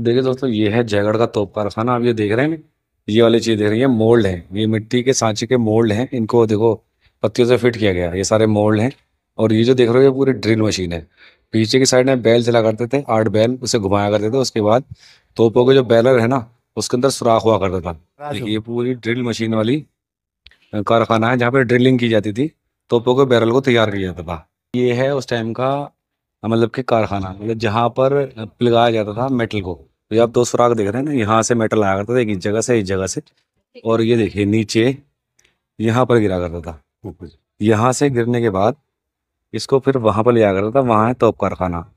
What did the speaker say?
देखिए दोस्तों ये है जयगढ़ का तोप कारखाना आप ये देख रहे हैं ये वाली चीज़ देख रही है मोल्ड है ये मिट्टी के सांचे के मोल्ड हैं इनको देखो पत्तियों से फिट किया गया ये सारे मोल्ड हैं और ये जो देख रहे हो ये पूरी ड्रिल मशीन है पीछे की साइड में बैल चला करते थे आठ बैल उसे घुमाया करते थे उसके बाद तोपों के जो बैलर है ना उसके अंदर सुराख हुआ करता था ये पूरी ड्रिल मशीन वाली कारखाना है जहाँ पर ड्रिलिंग की जाती थी तोपों के बैरल को तैयार किया जाता था ये है उस टाइम का हाँ, मतलब कि कारखाना मतलब जहाँ पर लगाया जाता था मेटल को तो आप दो सुराख देख रहे हैं ना यहाँ से मेटल आया करता था एक जगह से इस जगह से और ये देखिए नीचे यहाँ पर गिरा करता था यहाँ से गिरने के बाद इसको फिर वहाँ पर ले आया करता था वहाँ है तोप कारखाना